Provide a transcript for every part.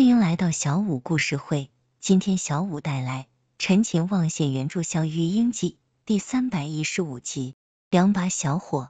欢迎来到小五故事会。今天小五带来《陈情望县》原著《小鱼英记》第三百一十五集。两把小火。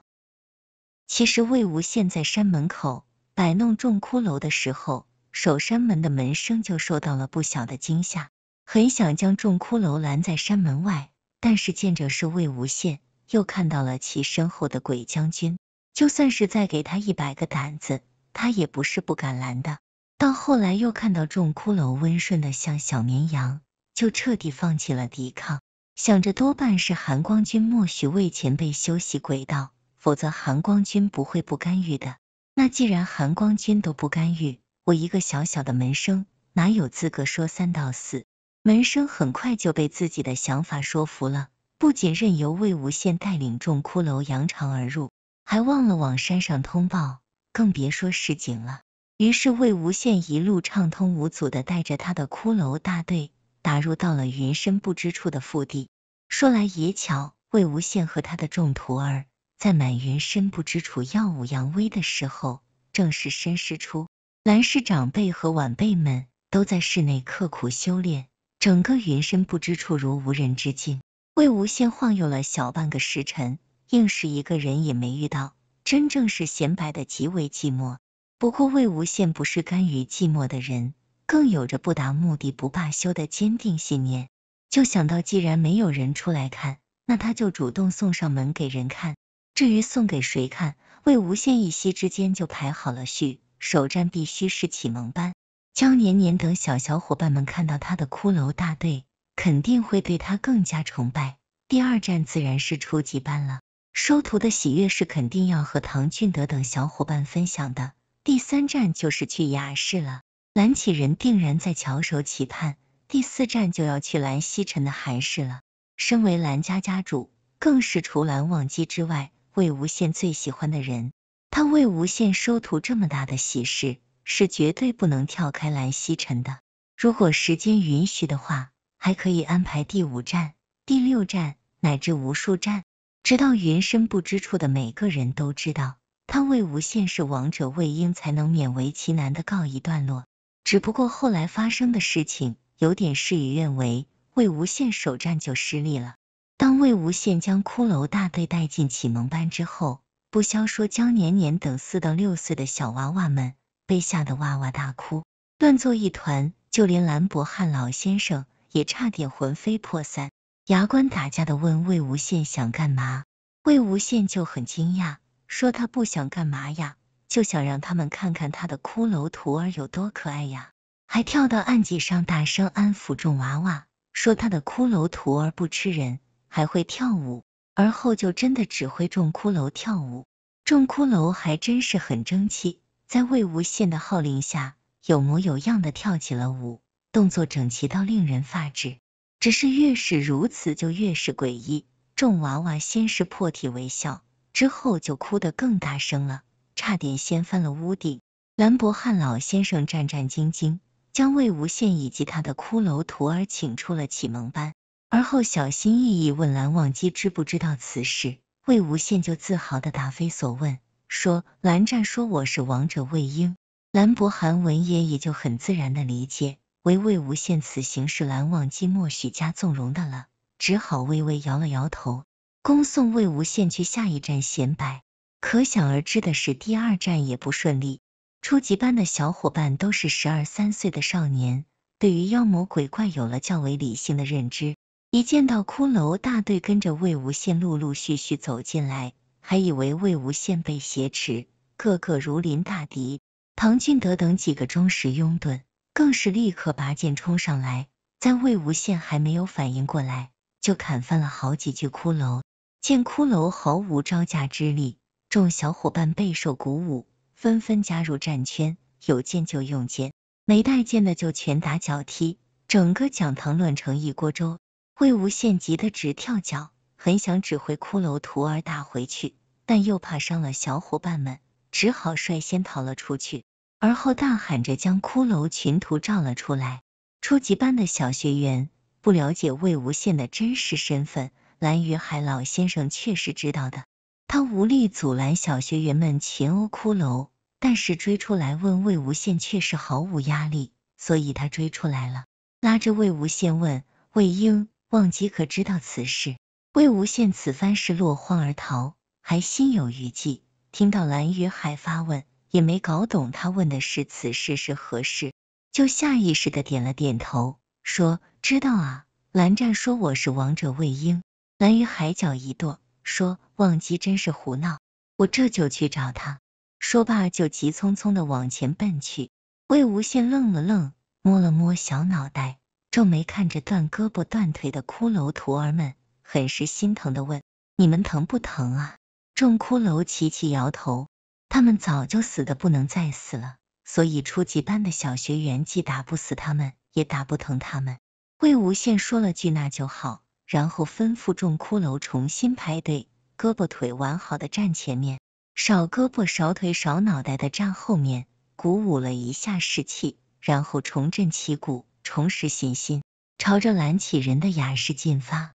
其实魏无羡在山门口摆弄重骷髅的时候，守山门的门生就受到了不小的惊吓，很想将重骷髅拦在山门外，但是见着是魏无羡，又看到了其身后的鬼将军，就算是再给他一百个胆子，他也不是不敢拦的。到后来又看到众骷髅温顺的像小绵羊，就彻底放弃了抵抗，想着多半是含光君默许魏前辈修习鬼道，否则含光君不会不干预的。那既然含光君都不干预，我一个小小的门生哪有资格说三道四？门生很快就被自己的想法说服了，不仅任由魏无羡带领众骷髅扬长而入，还忘了往山上通报，更别说市井了。于是，魏无羡一路畅通无阻的带着他的骷髅大队，打入到了云深不知处的腹地。说来也巧，魏无羡和他的众徒儿在满云深不知处耀武扬威的时候，正是申师初，蓝氏长辈和晚辈们都在室内刻苦修炼，整个云深不知处如无人之境。魏无羡晃悠了小半个时辰，硬是一个人也没遇到，真正是闲白的极为寂寞。不过魏无羡不是甘于寂寞的人，更有着不达目的不罢休的坚定信念。就想到既然没有人出来看，那他就主动送上门给人看。至于送给谁看，魏无羡一夕之间就排好了序。首战必须是启蒙班，江年年等小小伙伴们看到他的骷髅大队，肯定会对他更加崇拜。第二站自然是初级班了，收徒的喜悦是肯定要和唐俊德等小伙伴分享的。第三站就是去雅市了，蓝启人定然在翘首企盼。第四站就要去蓝曦臣的韩氏了，身为蓝家家主，更是除蓝忘机之外，魏无羡最喜欢的人。他魏无羡收徒这么大的喜事，是绝对不能跳开蓝曦臣的。如果时间允许的话，还可以安排第五站、第六站，乃至无数站，直到云深不知处的每个人都知道。他魏无羡是王者，魏婴才能勉为其难的告一段落。只不过后来发生的事情有点事与愿违，魏无羡首战就失利了。当魏无羡将骷髅大队带进启蒙班之后，不消说江年年等四到六岁的小娃娃们被吓得哇哇大哭，乱作一团，就连兰博汉老先生也差点魂飞魄散，牙关打架的问魏无羡想干嘛。魏无羡就很惊讶。说他不想干嘛呀，就想让他们看看他的骷髅徒儿有多可爱呀，还跳到案几上，大声安抚众娃娃，说他的骷髅徒儿不吃人，还会跳舞。而后就真的指挥众骷髅跳舞，众骷髅还真是很争气，在魏无羡的号令下，有模有样的跳起了舞，动作整齐到令人发指。只是越是如此，就越是诡异。众娃娃先是破涕为笑。之后就哭得更大声了，差点掀翻了屋顶。兰博汉老先生战战兢兢将魏无羡以及他的骷髅徒儿请出了启蒙班，而后小心翼翼问蓝忘机知不知道此事。魏无羡就自豪的答非所问，说：“蓝湛说我是王者魏婴。”兰博寒闻言也就很自然的理解为魏无羡此行是蓝忘机默许加纵容的了，只好微微摇了摇头。恭送魏无羡去下一站显摆，可想而知的是，第二站也不顺利。初级班的小伙伴都是十二三岁的少年，对于妖魔鬼怪有了较为理性的认知。一见到骷髅大队跟着魏无羡陆陆续续走进来，还以为魏无羡被挟持，个个如临大敌。唐俊德等几个忠实拥趸更是立刻拔剑冲上来，在魏无羡还没有反应过来，就砍翻了好几具骷髅。见骷髅毫无招架之力，众小伙伴备受鼓舞，纷纷加入战圈，有剑就用剑，没带剑的就拳打脚踢，整个讲堂乱成一锅粥。魏无羡急得直跳脚，很想指挥骷髅徒儿打回去，但又怕伤了小伙伴们，只好率先逃了出去，而后大喊着将骷髅群徒召了出来。初级班的小学员不了解魏无羡的真实身份。蓝雨海老先生确实知道的，他无力阻拦小学员们群殴骷髅，但是追出来问魏无羡，确实毫无压力，所以他追出来了，拉着魏无羡问魏婴，忘机可知道此事？魏无羡此番是落荒而逃，还心有余悸，听到蓝雨海发问，也没搞懂他问的是此事是何事，就下意识的点了点头，说知道啊。蓝湛说我是王者魏婴。蓝鱼海角一跺，说：“忘机真是胡闹，我这就去找他。”说罢就急匆匆的往前奔去。魏无羡愣了愣，摸了摸小脑袋，皱眉看着断胳膊断腿的骷髅徒儿们，很是心疼的问：“你们疼不疼啊？”众骷髅齐齐摇头，他们早就死的不能再死了，所以初级班的小学员既打不死他们，也打不疼他们。魏无羡说了句：“那就好。”然后吩咐众骷髅重新排队，胳膊腿完好的站前面，少胳膊少腿少脑袋的站后面，鼓舞了一下士气，然后重振旗鼓，重拾信心，朝着蓝起人的雅士进发。